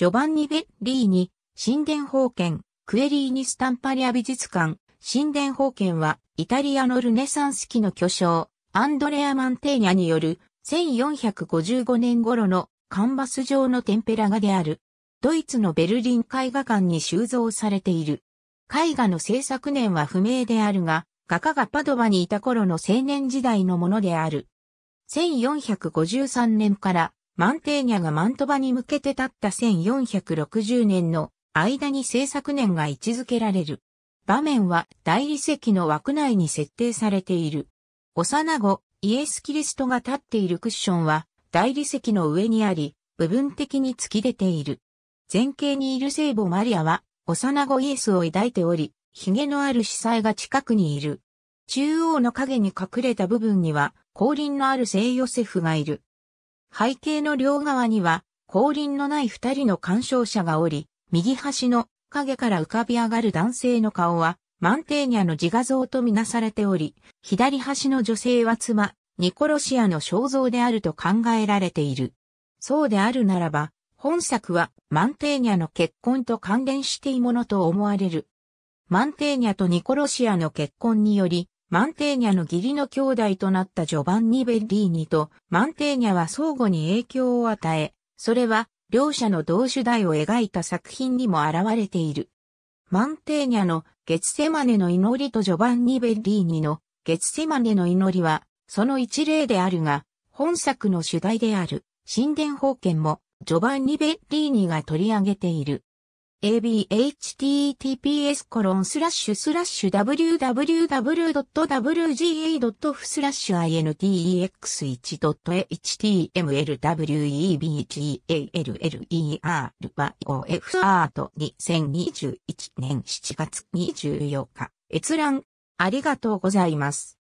ジョバンニ・ベッリーニ、神殿宝剣、クエリーニ・スタンパリア美術館、神殿宝剣は、イタリアのルネサンス期の巨匠、アンドレア・マンテーニャによる、1455年頃のカンバス状のテンペラ画である。ドイツのベルリン絵画館に収蔵されている。絵画の制作年は不明であるが、画家がパドバにいた頃の青年時代のものである。1453年からマンテーニャがマントバに向けて立った1460年の間に制作年が位置づけられる。場面は大理石の枠内に設定されている。幼子、イエス・キリストが立っているクッションは大理石の上にあり、部分的に突き出ている。前景にいる聖母マリアは幼子イエスを抱いており、髭のある司祭が近くにいる。中央の影に隠れた部分には、後輪のある聖ヨセフがいる。背景の両側には、後輪のない二人の鑑賞者がおり、右端の影から浮かび上がる男性の顔は、マンテーニャの自画像とみなされており、左端の女性は妻、ニコロシアの肖像であると考えられている。そうであるならば、本作はマンテーニャの結婚と関連していいものと思われる。マンテーニャとニコロシアの結婚により、マンテーニャの義理の兄弟となったジョバンニ・ベッリーニとマンテーニャは相互に影響を与え、それは両者の同主題を描いた作品にも現れている。マンテーニャのゲツセマネの祈りとジョバンニ・ベッリーニのゲツセマネの祈りはその一例であるが、本作の主題である神殿封建もジョバンニ・ベッリーニが取り上げている。abhttps コロンスラッシュスラッシュ w w w w g a f s l a s h i n t x 1 h t m l w e b g a l l e r b y o f a r t 2 0 2 1年7月24日閲覧ありがとうございます。